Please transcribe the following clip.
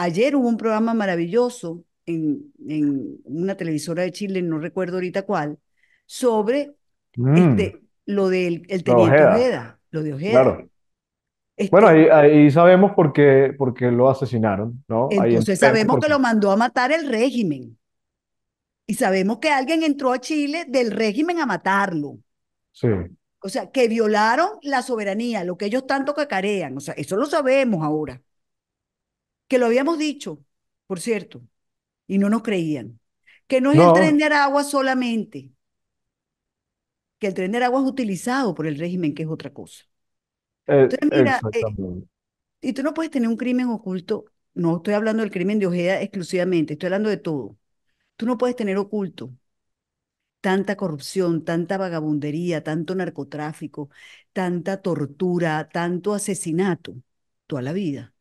Ayer hubo un programa maravilloso en, una televisora de Chile, no recuerdo ahorita cuál, sobre mm. lo del teniente Ojeda. lo de Ojeda. Claro. Este bueno, ahí, sabemos por qué, porque lo asesinaron, ¿no? Entonces sabemos que lo mandó a matar el régimen. Y sabemos que alguien entró a Chile del régimen a matarlo. Sí. O sea, que violaron la soberanía, lo que ellos tanto cacarean. O sea, eso lo sabemos ahora que lo habíamos dicho, por cierto, y no nos creían, que no es el tren de Aragua solamente, que el tren de Aragua es utilizado por el régimen, que es otra cosa. Eh, eh, y tú no puedes tener un crimen oculto, no estoy hablando del crimen de Ojeda exclusivamente, estoy hablando de todo. Tú no puedes tener oculto tanta corrupción, tanta vagabundería, tanto narcotráfico, tanta tortura, tanto asesinato, toda la vida.